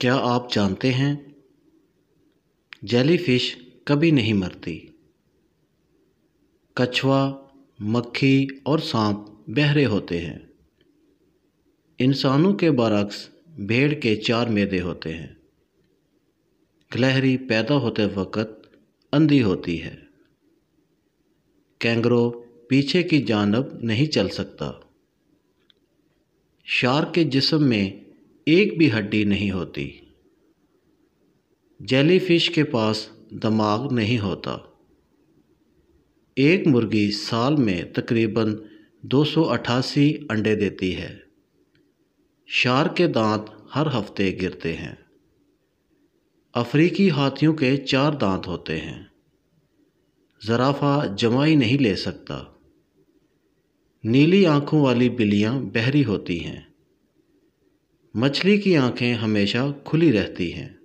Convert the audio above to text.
क्या आप जानते हैं जेलीफ़िश कभी नहीं मरती कछुआ मक्खी और सांप बहरे होते हैं इंसानों के बरक्स भेड़ के चार मैदे होते हैं गलहरी पैदा होते वक़्त अंधी होती है कैंगरो पीछे की जानब नहीं चल सकता शार्क के जिसम में एक भी हड्डी नहीं होती जेलीफिश के पास दिमाग नहीं होता एक मुर्गी साल में तकरीबन 288 अंडे देती है शार के दांत हर हफ्ते गिरते हैं अफ्रीकी हाथियों के चार दांत होते हैं जराफा जमाई नहीं ले सकता नीली आंखों वाली बिल्लियां बहरी होती हैं मछली की आँखें हमेशा खुली रहती हैं